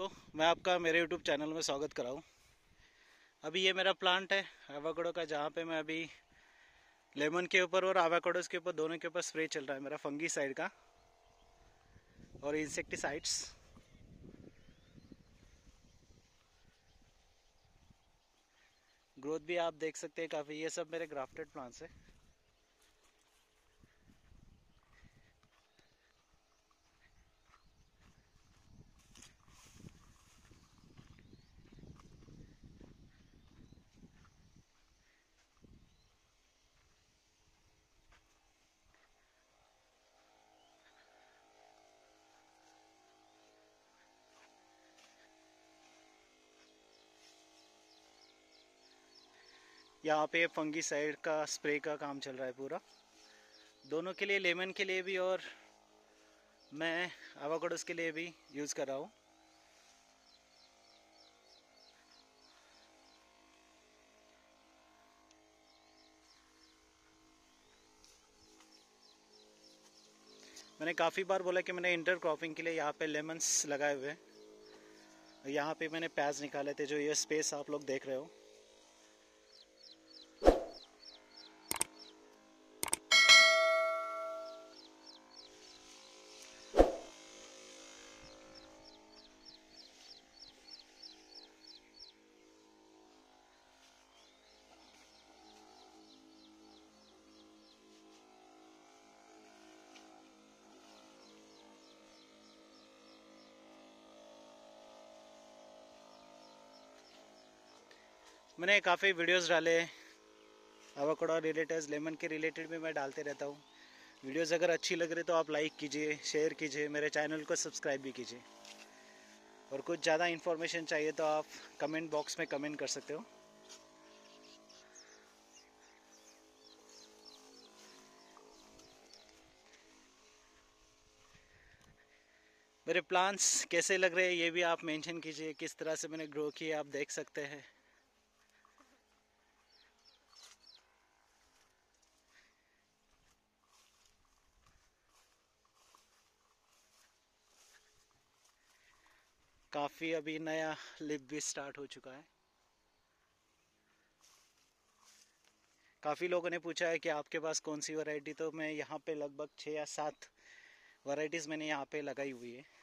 को मैं आपका मेरे YouTube चैनल में स्वागत कराऊं। अभी ये मेरा प्लांट है एवाकोडो का जहाँ पे मैं अभी लेमन के ऊपर और एवाकोडोस के ऊपर दोनों के ऊपर स्प्रे चल रहा है मेरा फंगी साइड का और इंसेक्टिसाइड्स ग्रोथ भी आप देख सकते हैं काफ़ी ये सब मेरे ग्राफ्टेड प्लांट्स है यहाँ पे फंगी साइड का स्प्रे का काम चल रहा है पूरा दोनों के लिए लेमन के लिए भी और मैं आवागोडस के लिए भी यूज़ कर रहा हूँ मैंने काफ़ी बार बोला कि मैंने इंटर क्रॉपिंग के लिए यहाँ पे लेमन्स लगाए हुए हैं यहाँ पे मैंने प्याज निकाले थे जो ये स्पेस आप लोग देख रहे हो मैंने काफ़ी वीडियोस डाले अवाकोड़ा रिलेटेड लेमन के रिलेटेड भी मैं डालते रहता हूँ वीडियोस अगर अच्छी लग रही तो आप लाइक कीजिए शेयर कीजिए मेरे चैनल को सब्सक्राइब भी कीजिए और कुछ ज़्यादा इन्फॉर्मेशन चाहिए तो आप कमेंट बॉक्स में कमेंट कर सकते हो मेरे प्लांट्स कैसे लग रहे हैं ये भी आप मेंशन कीजिए किस तरह से मैंने ग्रो किए आप देख सकते हैं काफ़ी अभी नया लिप भी स्टार्ट हो चुका है काफ़ी लोगों ने पूछा है कि आपके पास कौन सी वैरायटी तो मैं यहाँ पे लगभग छः या सात वैरायटीज़ मैंने यहाँ पे लगाई हुई है